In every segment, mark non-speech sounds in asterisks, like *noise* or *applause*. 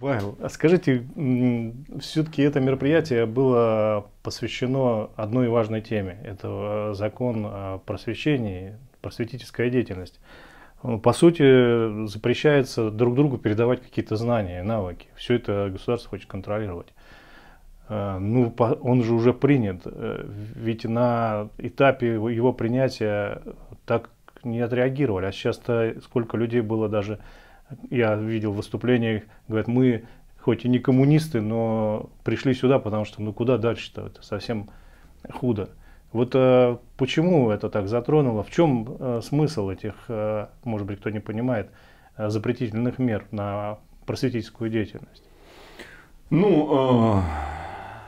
Павел, а скажите, все-таки это мероприятие было посвящено одной важной теме. Это э, закон о просвещении, просветительская деятельность. Э, по сути, запрещается друг другу передавать какие-то знания, навыки. Все это государство хочет контролировать. Э, ну, он же уже принят. Ведь на этапе его принятия так не отреагировали. А сейчас-то сколько людей было даже я видел выступление, говорят, мы хоть и не коммунисты, но пришли сюда, потому что ну куда дальше-то, это совсем худо. Вот э, почему это так затронуло, в чем э, смысл этих, э, может быть, кто не понимает, э, запретительных мер на просветительскую деятельность? Ну, э,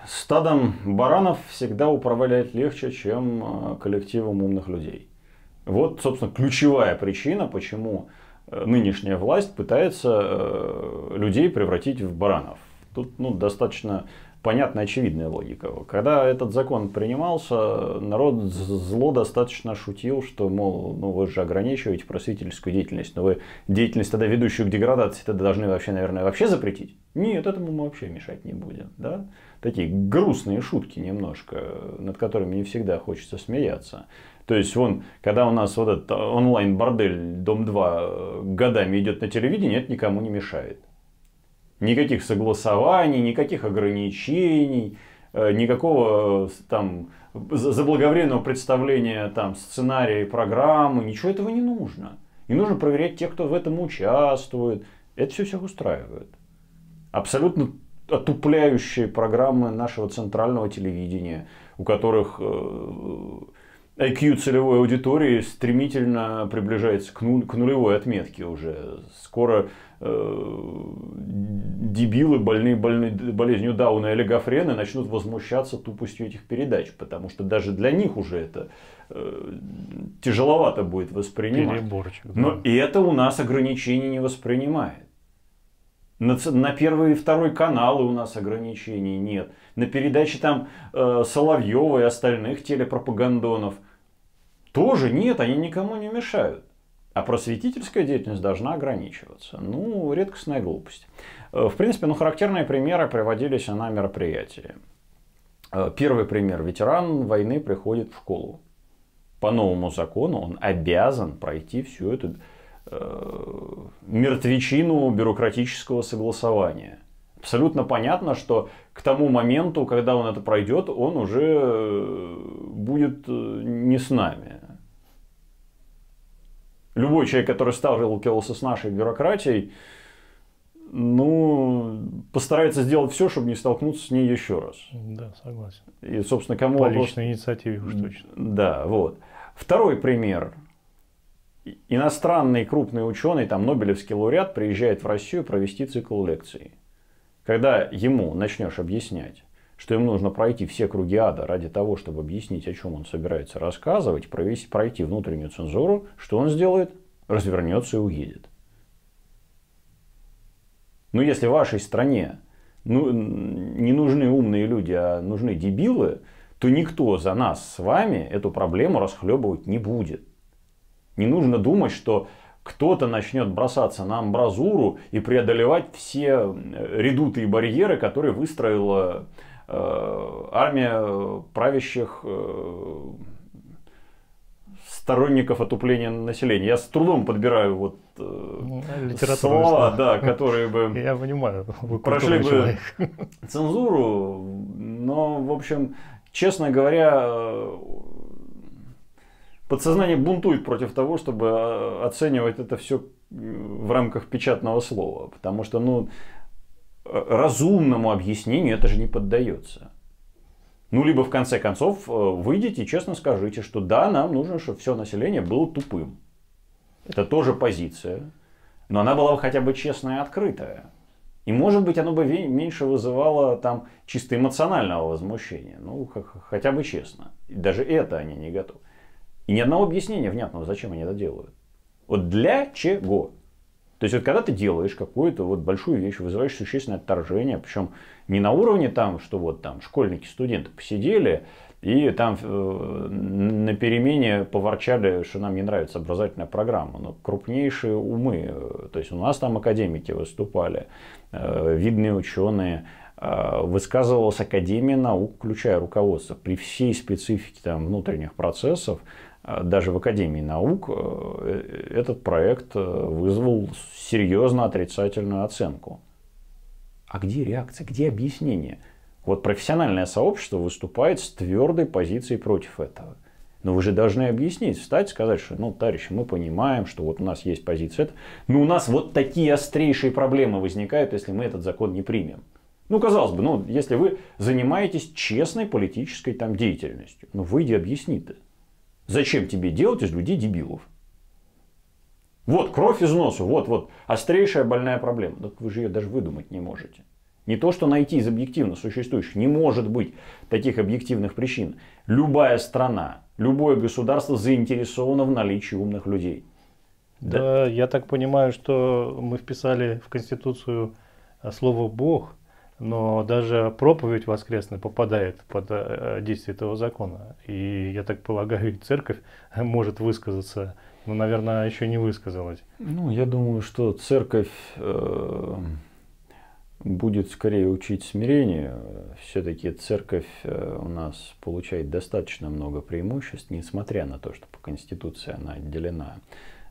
стадом баранов всегда управлять легче, чем э, коллективом умных людей. Вот, собственно, ключевая причина, почему нынешняя власть пытается э, людей превратить в баранов. Тут ну, достаточно понятная, очевидная логика. Когда этот закон принимался, народ зло достаточно шутил, что, мол, ну вы же ограничиваете просветительскую деятельность, но вы деятельность тогда ведущую к деградации тогда должны вообще, наверное, вообще запретить. Нет, этому мы вообще мешать не будем. Да? Такие грустные шутки немножко, над которыми не всегда хочется смеяться. То есть, вон, когда у нас вот этот онлайн-бордель Дом-2 годами идет на телевидении, это никому не мешает. Никаких согласований, никаких ограничений, э, никакого э, там заблаговременного представления там, сценария и программы, ничего этого не нужно. И нужно проверять тех, кто в этом участвует. Это все всех устраивает. Абсолютно отупляющие программы нашего центрального телевидения, у которых э, IQ целевой аудитории стремительно приближается к, ну, к нулевой отметке уже. Скоро э, дебилы, больные, больные болезнью Дауна или Гафрена начнут возмущаться тупостью этих передач, потому что даже для них уже это э, тяжеловато будет воспринимать. Переборчик, да. Но и это у нас ограничений не воспринимает. На, на первый и второй каналы у нас ограничений нет. На передаче там э, Соловьева и остальных телепропагандонов – тоже нет, они никому не мешают. А просветительская деятельность должна ограничиваться. Ну, редкостная глупость. Э, в принципе, ну, характерные примеры приводились на мероприятии. Э, первый пример. Ветеран войны приходит в школу. По новому закону он обязан пройти всю эту э, мертвечину бюрократического согласования. Абсолютно понятно, что к тому моменту, когда он это пройдет, он уже э, будет не с нами любой человек, который сталкивался с нашей бюрократией, ну, постарается сделать все, чтобы не столкнуться с ней еще раз. Да, согласен. И, собственно, кому... По личной инициативе уж точно. Да, вот. Второй пример. Иностранный крупный ученый, там, Нобелевский лауреат, приезжает в Россию провести цикл лекций. Когда ему начнешь объяснять, что им нужно пройти все круги ада ради того, чтобы объяснить, о чем он собирается рассказывать, пройти внутреннюю цензуру, что он сделает? Развернется и уедет. Но ну, если в вашей стране ну, не нужны умные люди, а нужны дебилы, то никто за нас с вами эту проблему расхлебывать не будет. Не нужно думать, что кто-то начнет бросаться на амбразуру и преодолевать все э, редуты барьеры, которые выстроила Э, армия э, правящих э, сторонников отупления населения. Я с трудом подбираю вот ну, слова, да, которые бы *laughs* Я понимаю, вы прошли бы человек. цензуру, но, в общем, честно говоря, подсознание бунтует против того, чтобы оценивать это все в рамках печатного слова, потому что, ну, разумному объяснению это же не поддается. Ну, либо в конце концов э, выйдите и честно скажите, что да, нам нужно, чтобы все население было тупым. Это тоже позиция. Но она была бы хотя бы честная и открытая. И, может быть, оно бы меньше вызывало там чисто эмоционального возмущения. Ну, хотя бы честно. И даже это они не готовы. И ни одного объяснения внятного, зачем они это делают. Вот для чего? То есть вот когда ты делаешь какую-то вот большую вещь, вызываешь существенное отторжение, причем не на уровне там, что вот там школьники, студенты посидели и там э, на перемене поворчали, что нам не нравится образовательная программа, но ну, крупнейшие умы, э, то есть у нас там академики выступали, э, видные ученые, э, высказывалась Академия наук, включая руководство, при всей специфике там, внутренних процессов, а даже в Академии наук э, этот проект э, вызвал серьезно отрицательную оценку. А где реакция, где объяснение? Вот профессиональное сообщество выступает с твердой позицией против этого. Но вы же должны объяснить, встать, сказать, что, ну, товарищи, мы понимаем, что вот у нас есть позиция, это, но у нас вот такие острейшие проблемы возникают, если мы этот закон не примем. Ну, казалось бы, ну, если вы занимаетесь честной политической там деятельностью, ну, выйди объясни-то. Зачем тебе делать из людей дебилов? Вот кровь из носу, вот, вот, острейшая больная проблема. Так вы же ее даже выдумать не можете. Не то, что найти из объективно существующих. Не может быть таких объективных причин. Любая страна, любое государство заинтересовано в наличии умных людей. Да, да я так понимаю, что мы вписали в Конституцию э, слово «бог», но даже проповедь воскресная попадает под э, действие этого закона. И я так полагаю, церковь может высказаться, но, наверное, еще не высказалась. Ну, я думаю, что церковь э, будет скорее учить смирение. Все-таки церковь э, у нас получает достаточно много преимуществ, несмотря на то, что по Конституции она отделена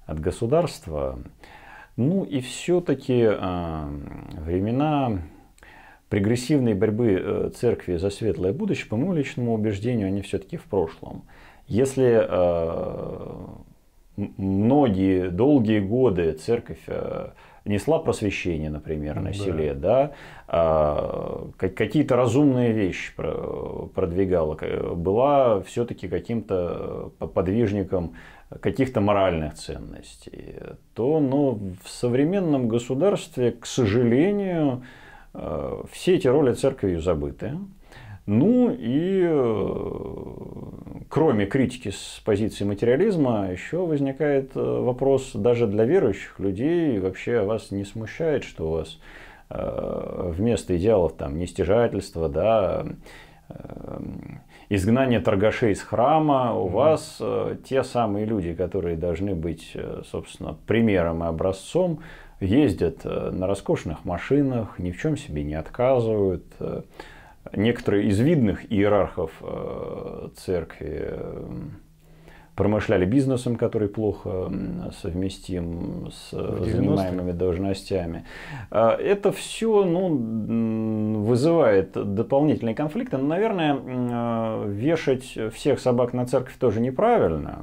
от государства. Ну и все-таки э, времена прогрессивной борьбы э, церкви за светлое будущее, по моему личному убеждению, они все-таки в прошлом. Если э, многие долгие годы церковь э, несла просвещение, например, на да. да, а, какие-то разумные вещи продвигала, была все-таки каким-то подвижником каких-то моральных ценностей, то ну, в современном государстве, к сожалению, Э, все эти роли церковью забыты. Ну и э, кроме критики с позиции материализма, еще возникает э, вопрос даже для верующих людей, вообще вас не смущает, что у вас вместо идеалов там нестяжательства, да, Эм, изгнание торгашей из храма, у mm вас э, те самые люди, которые должны быть, э, собственно, примером и образцом, ездят э, на роскошных машинах, ни в чем себе не отказывают. Некоторые из видных иерархов церкви эм, промышляли бизнесом, который плохо совместим с занимаемыми должностями. А, это все ну, вызывает дополнительные конфликты. Но, ну, наверное, а, вешать всех собак на церковь тоже неправильно.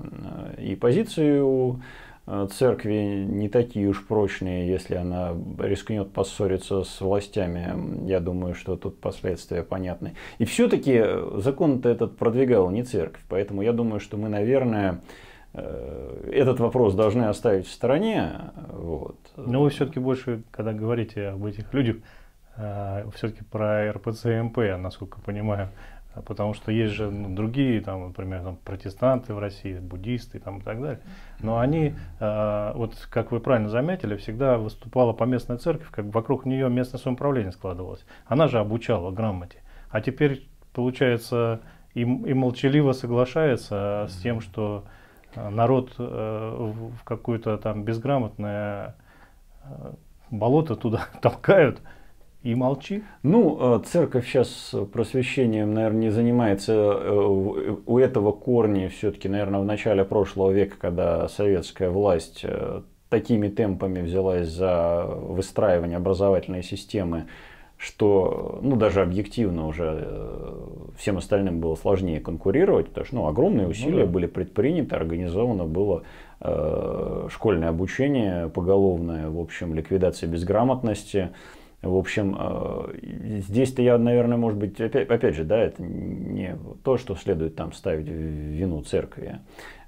Э, и позицию Э, церкви не такие уж прочные, если она рискнет поссориться с властями. Я думаю, что тут последствия понятны. И все-таки э, закон-то этот продвигал не церковь. Поэтому я думаю, что мы, наверное, э, этот вопрос должны оставить в стороне. Вот. Но вы все-таки больше, когда говорите об этих людях, все-таки про РПЦ МП, эм насколько понимаю, а потому что есть же ну, другие, там, например, там, протестанты в России, буддисты там, и так далее. Но они, э, вот как вы правильно заметили, всегда выступала поместная церковь, как вокруг нее местное самоуправление складывалось. Она же обучала грамоте. А теперь, получается, и, и молчаливо соглашается с тем, что а, народ э, в какое-то там безграмотное э, болото туда *laughs* толкают и молчи. Ну, э, церковь сейчас э, просвещением, наверное, не занимается. Э, у этого корни все-таки, наверное, в начале прошлого века, когда советская власть такими темпами взялась за выстраивание образовательной системы, что, ну, даже объективно уже всем остальным было сложнее конкурировать, потому что, ну, огромные ну усилия ну, да. были предприняты, организовано было э, школьное обучение поголовное, в общем, ликвидация безграмотности, в общем, э, здесь-то я, наверное, может быть, опять, опять же, да, это не то, что следует там ставить в вину церкви.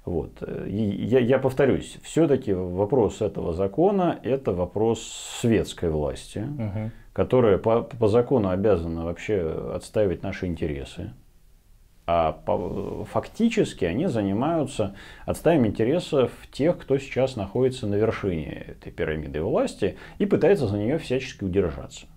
Вот. И я, я повторюсь, все-таки вопрос этого закона – это вопрос светской власти, угу. которая по, по закону обязана вообще отстаивать наши интересы. А фактически они занимаются отстаем интересов тех, кто сейчас находится на вершине этой пирамиды власти и пытается за нее всячески удержаться.